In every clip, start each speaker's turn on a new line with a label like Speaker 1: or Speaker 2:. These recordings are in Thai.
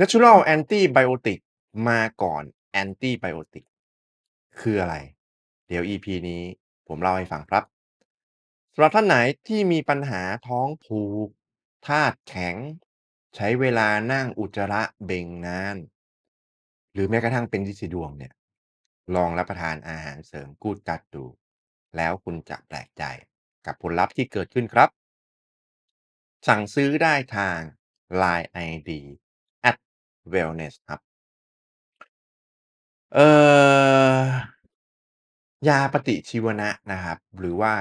Speaker 1: natural antibiotic มาก่อน antibiotic คืออะไร เดี๋ยว EP นี้ ผมเล่าให้ฟังครับ สำหรับท่านไหนที่มีปัญหาท้องผูกธาตุแข็ง ใช้เวลานั่งอุจจาระเบ่งนาน หรือแม้กระทั่งเป็นดิสิดวงเนี่ย ลองรับประทานอาหารเสริมกูดกัดดู แล้วคุณจะแปลกใจกับผลลัพธ์ที่เกิดขึ้นครับ สั่งซื้อได้ทาง Line ID Wellness ครับเอ่อยาปฏิชีวนะนะครับ หรือว่า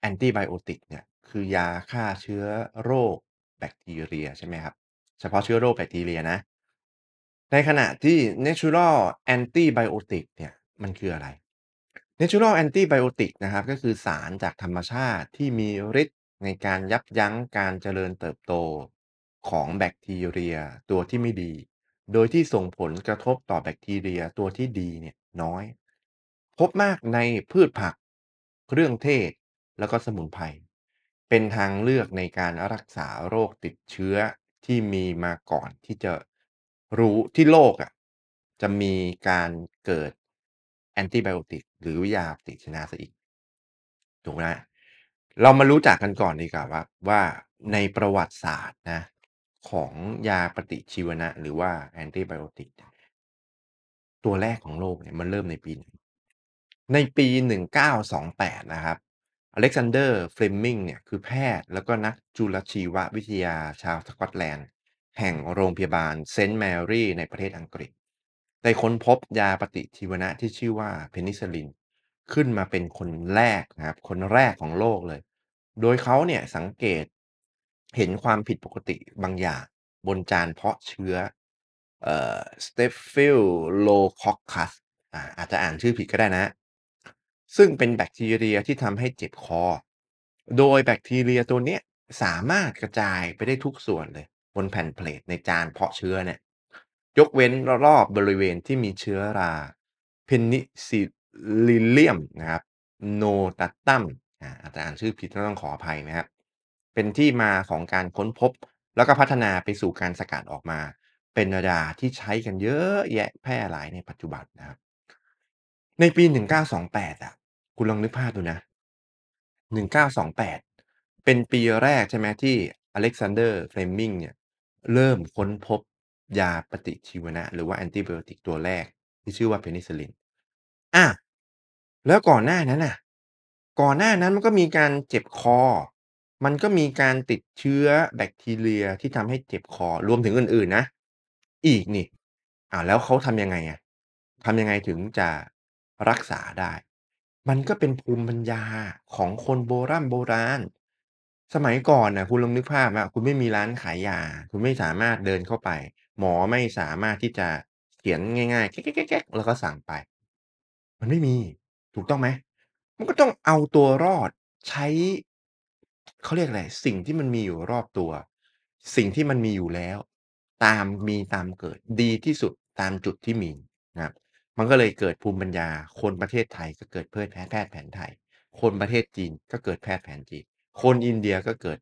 Speaker 1: แอตี้ไบโอติกเนี่ย คือยาฆ่าเชื้อโรคแบคทีเรียใช่ไหมครับเฉพาะเชื้อโรคแบคทีเรียนะ ในขณะที่ Natural Antibiotic เนี่ยมันคืออะไร Natural Antibiotic นะครับก็คือสารจากธรรมชาติที่มีฤทธิ์ในการยับยั้งการเจริญเติบโตของแบคทีเรียตัวที่ไม่ดี โดยที่ส่งผลกระทบต่อแบคทีเรียตัวที่ดีเนี่ยน้อย พบมากในพืชผักเครื่องเทศแล้วก็สมุนไพรเป็นทางเลือกในการรักษาโรคติดเชื้อที่มีมาก่อนที่จะรู้ที่โลกอ่ะ จะมีการเกิดแอนติไบโอติก หรือยาปฏิชนะซะอีกถูกไหมเรามารู้จักกันก่อนดีกว่าว่าในประวัติศาสตร์นะของยาปฏิชีวนะ หรือว่าแอนติไบโอติกตัวแรกของโลกเนี่ยมันเริ่มในปีหนในปี 1928 นะครับ อเล็กซานเดอร์ เฟลมิงเนี่ยคือแพทย์แล้วก็นักจุลชีววิทยาชาวสกอตแลนด์ แห่งโรงพยาบาลเซนต์แมรี่ ในประเทศอังกฤษ ได้ค้นพบยาปฏิชีวนะที่ชื่อว่าเพนิซิลลิน ขึ้นมาเป็นคนแรกนะครับ คนแรกของโลกเลย โดยเขาเนี่ยสังเกตเห็นความผิดปกติบางอย่าง บนจานเพาะเชื้อ เอ่อสเตฟิลโลคอคคัส อ่าอาจจะอ่านชื่อผิดก็ได้นะ ซึ่งเป็นแบคทีเรียที่ทำให้เจ็บคอ โดยแบคทีเรียตัวเนี้ยสามารถกระจายไปได้ทุกส่วนเลยบนแผ่นเพลทในจานเพาะเชื้อเนี่ย ยกเว้นรอบบริเวณที่มีเชื้อรา เพนิซิลิเลียมนะครับ โนตัตตัมอาจจะอ่านชื่อผิดต้องขออภัยนะครับเป็นที่มาของการค้นพบ แล้วก็พัฒนาไปสู่การสกัดออกมา เป็นยาดาที่ใช้กันเยอะแยะแพร่หลายในปัจจุบันนะครับในปี 1928อ่ะคุณลองนึกภาพดูนะ 1928 เป็นปีแรกใช่ไหมที่อเล็กซานเดอร์เฟลมิงเนี่ย เริ่มค้นพบ ยาปฏิชีวนะ หรือว่าแอนติไบโอติก ตัวแรก ที่ชื่อว่าเพนิซิลินอ่ะ แล้วก่อนหน้านั้นน่ะ ก่อนหน้านั้นมันก็มีการเจ็บคอมันก็มีการติดเชื้อแบคทีเรียที่ทำให้เจ็บคอรวมถึงอื่นๆนะ อีกนี่ อ่าแล้วเขาทำยังไงอะทำยังไงถึงจะรักษาได้ มันก็เป็นภูมิปัญญาของคนโบราณโบราณสมัยก่อนนะคุณลองนึกภาพว่าคุณไม่มีร้านขายยา คุณไม่สามารถเดินเข้าไป หมอไม่สามารถที่จะ เขียนง่ายๆแก๊กๆๆๆ แล้วก็สั่งไป มันไม่มีถูกต้องไหมมันก็ต้องเอาตัวรอดใช้เขาเรียกอะไร สิ่งที่มันมีอยู่รอบตัว สิ่งที่มันมีอยู่แล้ว ตามมีตามเกิด ดีที่สุดตามจุดที่มีนะครับ มันก็เลยเกิดภูมิปัญญา คนประเทศไทยก็เกิดเพื่อแพทย์แพทย์แผนไทย คนประเทศจีนก็เกิดแพทย์แผนจีน คนอินเดียก็เกิด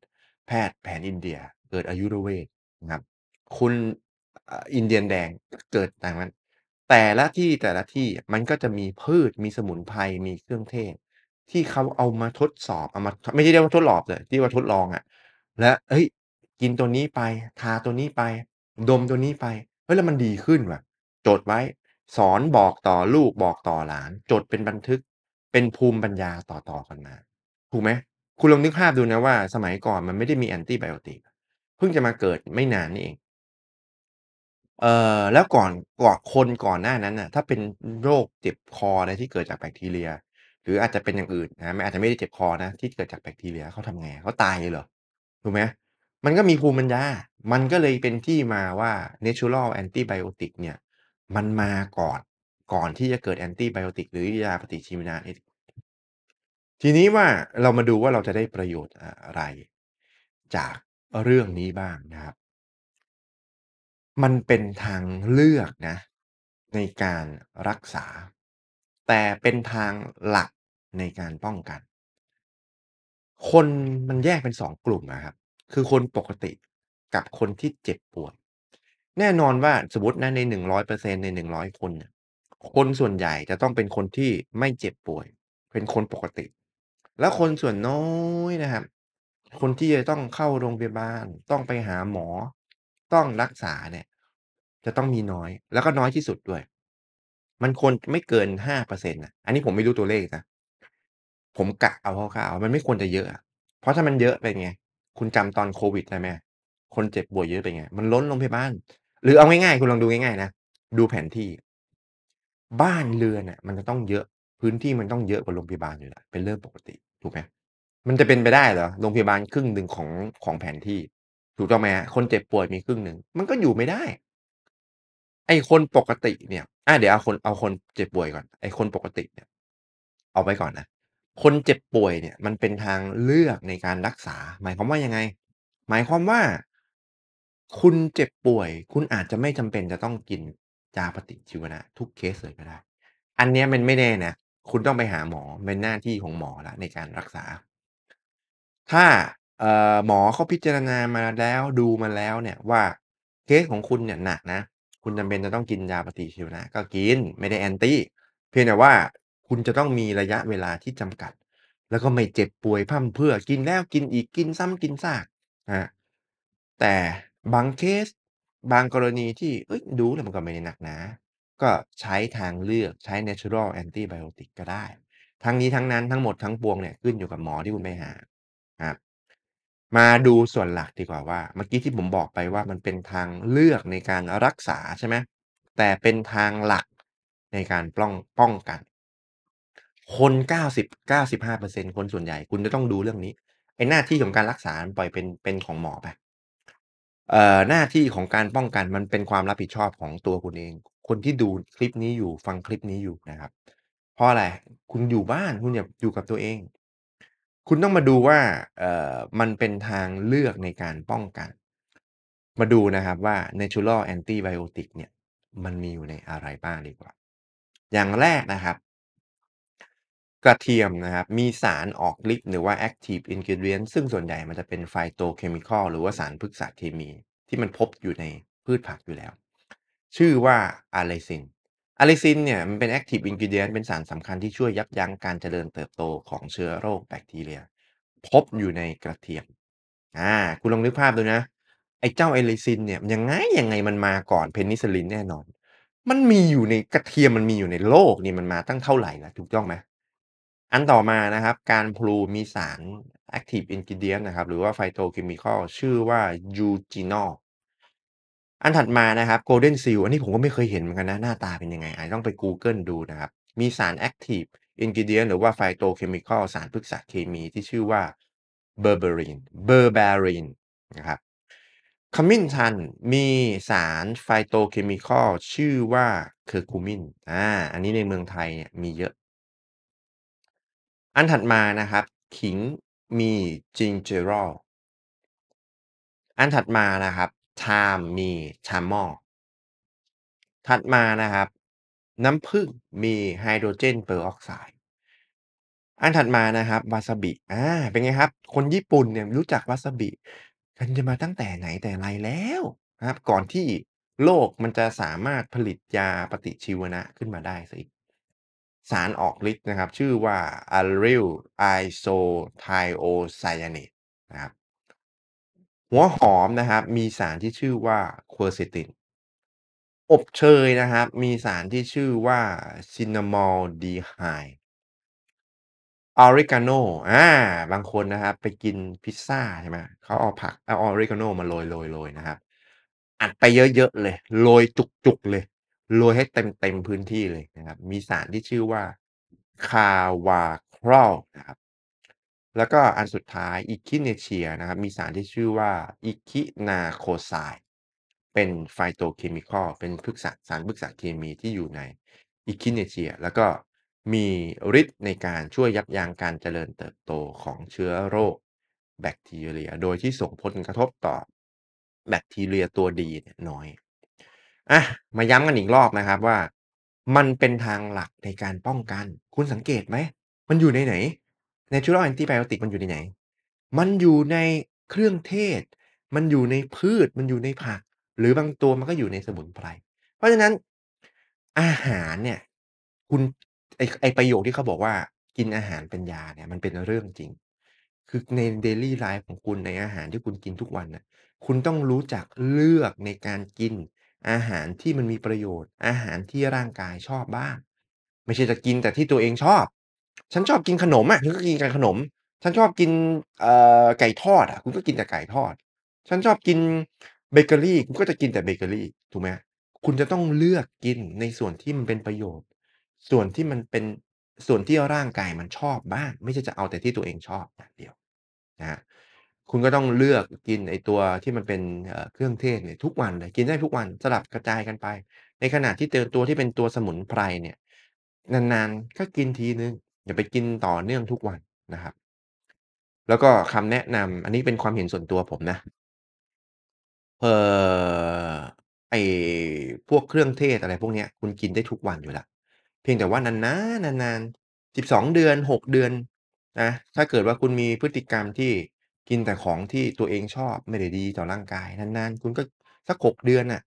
Speaker 1: แพทย์แผนอินเดีย เกิดอายุรเวทนะครับคนอินเดียนแดงก็เกิดต่างนั้น แต่ละที่แต่ละที่มันก็จะมีพืช มีสมุนไพร มีเครื่องเทศที่เขาเอามาทดสอบเอามาไม่ใช่เรียกว่าทดลองเลยที่ว่าทดลองอะ่ะและเอ้ย กินตัวนี้ไป ทาตัวนี้ไป ดมตัวนี้ไปเฮ้ยแล้วมันดีขึ้นว่ะจดไว้ สอนบอกต่อลูกบอกต่อหลาน จดเป็นบันทึก เป็นภูมิปัญญาต่อๆกันมา ถูกไหมคุณลองนึกภาพดูนะว่าสมัยก่อนมันไม่ได้มีแอนตี้ไบโอติกเพิ่งจะมาเกิดไม่นานนี่เองเอ่อแล้วก่อนก่อนคนก่อนหน้านั้นน่ะ ถ้าเป็นโรคเจ็บคออะไรที่เกิดจากแบคทีเรียหรืออาจจะเป็นอย่างอื่นนะไม่อาจจะไม่ได้เจ็บคอนะที่เกิดจากแบคทีเรียเขาทำไงเขาตายเลยเหรอถูกไหมมันก็มีภูมิปัญญามันก็เลยเป็นที่มาว่า natural antibiotic เนี่ย มันมาก่อนก่อนที่จะเกิด antibiotic หรือยาปฏิชีวนะทีนี้ว่าเรามาดูว่าเราจะได้ประโยชน์อะไร จากเรื่องนี้บ้างนะครับ มันเป็นทางเลือกนะ ในการรักษาแต่เป็นทางหลักในการป้องกัน คนมันแยกเป็นสองกลุ่ม นะครับ คือคนปกติกับคนที่เจ็บป่วย แน่นอนว่าสมมตินะในหนึ่งร้อยเปอร์เซ็นในหนึ่งร้อยคนเนี่ย คนส่วนใหญ่จะต้องเป็นคนที่ไม่เจ็บป่วย เป็นคนปกติ แล้วคนส่วนน้อยนะครับ คนที่ จะ ต้องเข้าโรงพยาบาลต้องไปหาหมอ ต้องรักษาเนี่ย จะต้องมีน้อยแล้วก็น้อยที่สุดด้วยมันควรไม่เกินห้าเปอร์เซ็นต์ะอันนี้ผมไม่รู้ตัวเลขนะผมกะเอาคร่าวๆมันไม่ควรจะเยอะอะเพราะถ้ามันเยอะเป็นไงคุณจำตอนโควิดได้ไหมคนเจ็บป่วยเยอะเป็นไงมันล้นโรงพยาบาลหรือเอาง่ายๆคุณลองดูง่ายๆนะดูแผนที่ บ้านเรือนอ่ะมันจะต้องเยอะพื้นที่มันต้องเยอะกว่าโรงพยาบาลอยู่แล้วเป็นเรื่องปกติ ถูกไหมมันจะเป็นไปได้เหรอโรงพยาบาลครึ่งหนึ่งของของแผนที่ ถูกต้องไหมคนเจ็บป่วยมีครึ่งหนึ่งมันก็อยู่ไม่ได้ไอคนปกติเนี่ยอ่ะเดี๋ยวเอาคน เอาคนเจ็บป่วยก่อน ไอคนปกติเนี่ย เอาไปก่อนนะ คนเจ็บป่วยเนี่ย มันเป็นทางเลือกในการรักษา หมายความว่ายังไง หมายความว่า คุณเจ็บป่วย คุณอาจจะไม่จำเป็นจะต้องกินยาปฏิชีวนะทุกเคสเลยก็ได้ อันเนี้ยมันไม่แน่นะ คุณต้องไปหาหมอ เป็นหน้าที่ของหมอละในการรักษา ถ้าหมอเขาพิจารณามาแล้ว ดูมาแล้วเนี่ยว่าเคสของคุณเนี่ยหนักนะคุณจำเป็นจะต้องกินยาปฏิชีวนะ ก็กินไม่ได้แอนตี้เพียงแต่ว่าคุณจะต้องมีระยะเวลาที่จำกัด แล้วก็ไม่เจ็บป่วยพั่มเพื่อกินแล้วกินอีกกินซ้ำกินซากนะแต่บางเคส บางกรณีที่ เอ้ยดูแล้วมันก็ไม่ได้หนักนะก็ใช้ทางเลือกใช้ natural antibiotic ก็ได้ ทั้งนี้ทั้งนั้นทั้งหมดทั้งปวงเนี่ย ขึ้นอยู่กับหมอที่คุณไปหาครับมาดูส่วนหลักดีกว่าว่าเมื่อกี้ที่ผมบอกไปว่ามันเป็นทางเลือกในการรักษาใช่ไหมแต่เป็นทางหลักในการป้องป้องกัน คน90 95%คนส่วนใหญ่คุณจะต้องดูเรื่องนี้ไอ้หน้าที่ของการรักษาปล่อยเป็นเป็นของหมอไปเอ่อหน้าที่ของการป้องกันมันเป็นความรับผิดชอบของตัวคุณเอง คนที่ดูคลิปนี้อยู่ฟังคลิปนี้อยู่นะครับเพราะอะไรคุณอยู่บ้าน คุณอย่าอยู่กับตัวเองคุณต้องมาดูว่าเอ่อมันเป็นทางเลือกในการป้องกัน มาดูนะครับว่า natural antibiotic เนี่ยมันมีอยู่ในอะไรบ้างดีกว่า อย่างแรกนะครับ กระเทียมนะครับ มีสารออกฤทธิ์หรือว่า active ingredient ซึ่งส่วนใหญ่มันจะเป็นไฟโตเคมีคอลหรือว่าสารพฤกษเคมี ที่มันพบอยู่ในพืชผักอยู่แล้ว ชื่อว่าอะไรซินอะลิซินเนี่ยมันเป็นแอคทีฟอินกิเดียนเป็นสารสำคัญที่ช่วยยับยั้งการเจริญเติบโตของเชื้อโรคแบคทีเรียพบอยู่ในกระเทียมอ่าคุณลองนึกภาพดูนะ ไอ้เจ้าอะลิซินเนี่ยยังไงยังไงมันมาก่อนเพนิซิลินแน่นอน มันมีอยู่ในกระเทียมมันมีอยู่ในโลกนี่ มันมาตั้งเท่าไหร่แล้วถูกต้องไหมอันต่อมานะครับ การพลูมีสารแอคทีฟอินกิเดียนนะครับหรือว่าไฟโตเคมีคอลชื่อว่ายูจีนอลอันถัดมานะครับ Golden Seal อันนี้ผมก็ไม่เคยเห็นเหมือนกันนะ หน้าตาเป็นยังไงอาจต้องไป Google ดูนะครับ มีสาร Active Ingredient หรือว่าไฟโตเคมีคอลสารพฤกษเคมีที่ชื่อว่าเบ b e r b e ร i นเบอร์เบรินนะครับขมิ้นชันมีสารไฟโตเคมีคอลชื่อว่าเคอร์คูมินอ่าอันนี้ในเมืองไทยเนี่ยมีเยอะ อันถัดมานะครับ ขิงมีจิงเจอรอลอันถัดมานะครับชามมีชามหม้อถัดมานะครับ น้ำผึ้งมีไฮโดรเจนเปอร์ออกไซด์อันถัดมานะครับ วาซาบิ อ่า เป็นไงครับ คนญี่ปุ่นเนี่ยรู้จักวาซาบิ กันจะมาตั้งแต่ไหนแต่ไรแล้วนะครับ ก่อนที่โลกมันจะสามารถผลิตยาปฏิชีวนะขึ้นมาได้สิสารออกฤทธิ์นะครับชื่อว่าอริลไอโซไทโอไซยาน t ตนะครับหัวหอมนะครับ มีสารที่ชื่อว่าควอเซตินอบเชยนะครับมีสารที่ชื่อว่าซินนามอลดีไฮออริกาโนอ่า บางคนนะครับ ไปกินพิซซ่าใช่ไหมเขาเอาผักเอาออริกาโนมาโรยโรยโรยนะครับ อัดไปเยอะๆเลยโรยจุกๆเลยโรยให้เต็มเต็มพื้นที่เลยนะครับ มีสารที่ชื่อว่าคาวาครอลนะครับแล้วก็อันสุดท้ายอิคิเนเชียนะครับมีสารที่ชื่อว่าอิคินาโคไซด์เป็นไฟโตเคมีคอลเป็นพฤกษาสารพฤกษาเคมีที่อยู่ในอิคิเนเชีย แล้วก็มีฤทธิ์ในการช่วยยับยั้งการเจริญเติบโตของเชื้อโรค แบคทีเรีย โดยที่ส่งผลกระทบต่อ แบคทีเรียตัวดีเนี่ยน้อยอ่ะมาย้ำกันอีกรอบนะครับว่า มันเป็นทางหลักในการป้องกันคุณสังเกตไหมมันอยู่ในไหนน n ร t u r a l a n t ไบโอติกมันอยู่ในไหน มันอยู่ในเครื่องเทศ มันอยู่ในพืช มันอยู่ในผัก หรือบางตัวมันก็อยู่ในสมุนไพร เพราะฉะนั้น อาหารเนี่ย คุณไอไอประโยคที่เขาบอกว่ากินอาหารเป็นยาเนี่ยมันเป็นเรื่องจริง คือในเดลี่ไลฟ์ของคุณในอาหารที่คุณกินทุกวันน่ะ คุณต้องรู้จักเลือกในการกินอาหารที่มันมีประโยชน์ อาหารที่ร่างกายชอบบ้างไม่ใช่จะกินแต่ที่ตัวเองชอบฉันชอบกินขนมอ่ะคุณก็กินกับขนม ฉันชอบกินเอ่อไก่ทอดอ่ะ คุณก็กินแต่ไก่ทอด ฉันชอบกินเบเกอรี่ คุณก็จะกินแต่เบเกอรี่ถูกไหมคุณจะต้องเลือกกินในส่วนที่มันเป็นประโยชน์ ส่วนที่มันเป็นส่วนที่ร่างกายมันชอบบ้างไม่ใช่จะเอาแต่ที่ตัวเองชอบอย่างเดียวนะคุณก็ต้องเลือกกินไอตัวที่มันเป็นเครื่องเทศเนี่ยทุกวันเลยกินได้ทุกวันสลับกระจายกันไป ในขณะที่เติมตัวที่เป็นตัวสมุนไพรเนี่ยนานๆก็กินทีนึงอย่าไปกินต่อเนื่องทุกวันนะครับ แล้วก็คำแนะนำอันนี้เป็นความเห็นส่วนตัวผมนะ เออไอพวกเครื่องเทศอะไรพวกเนี้ยคุณกินได้ทุกวันอยู่ละ เพียงแต่ว่านานๆนานๆสิบสองเดือนหกเดือนนะ ถ้าเกิดว่าคุณมีพฤติกรรมที่กินแต่ของที่ตัวเองชอบไม่ได้ดีต่อร่างกาย นานๆ คุณก็สักหกเดือนน่ะ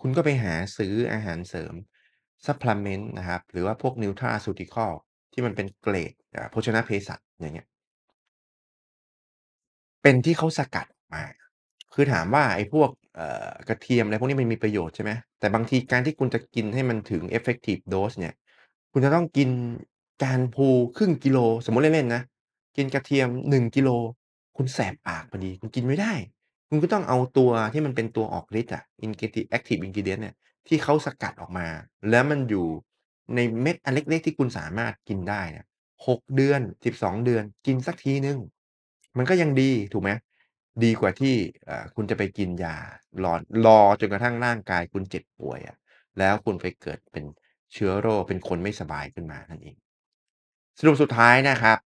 Speaker 1: คุณก็ไปหาซื้ออาหารเสริมซัพพลเมนต์นะครับ หรือว่าพวกนิวทราสูติคอลที่มันเป็นเกรดโภชนาเภสัชอย่างเงี้ย เป็นที่เขาสกัดออกมา คือถามว่าไอ้พวกกระเทียมอะไรพวกนี้มันมีประโยชน์ใช่ไหมแต่บางทีการที่คุณจะกินให้มันถึง effective dose เนี่ย คุณจะต้องกินจานพูครึ่งกิโล สมมติเล่น ๆ นะ กินกระเทียมหนึ่งกิโล คุณแสบปากพอดี คุณกินไม่ได้ คุณก็ต้องเอาตัวที่มันเป็นตัวออกฤทธิ์อะ active ingredient เนี่ยที่เขาสกัดออกมา แล้วมันอยู่ในเม็ดอันเล็กๆที่คุณสามารถกินได้นะหกเดือน สิบสองเดือน กินสักทีนึง มันก็ยังดีถูกไหม ดีกว่าที่คุณจะไปกินยา รอ รอจนกระทั่งร่างกายคุณเจ็บป่วยอะแล้วคุณไปเกิดเป็นเชื้อโรค เป็นคนไม่สบายขึ้นมานั่นเอง สรุปสุดท้ายนะครับ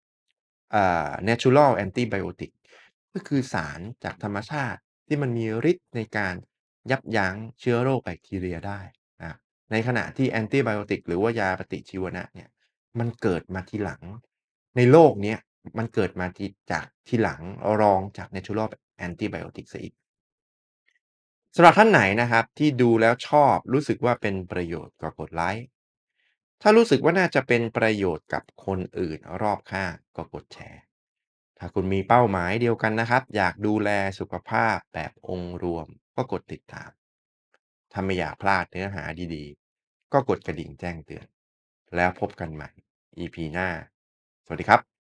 Speaker 1: natural antibiotic ก็คือสารจากธรรมชาติที่มันมีฤทธิ์ในการยับยั้งเชื้อโรคแบคทีเรียได้ในขณะที่แอนติไบโอติกหรือว่ายาปฏิชีวนะเนี่ยมันเกิดมาทีหลัง ในโลกเนี้ยมันเกิดมาทีจากทีหลังรองจากน n a t u แอนตี้ไบโอติกซะอีกสำหรับท่านไหนนะครับที่ดูแล้วชอบรู้สึกว่าเป็นประโยชน์ก็กดไลค์ถ้ารู้สึกว่าน่าจะเป็นประโยชน์กับคนอื่นรอบข้างก็กดแชร์ ถ้าคุณมีเป้าหมายเดียวกันนะครับ อยากดูแลสุขภาพแบบองค์รวมก็กดติดตามถ้าไม่อยากพลาดเนื้อหาดีก็กดกระดิ่งแจ้งเตือน แล้วพบกันใหม่ EP หน้า สวัสดีครับ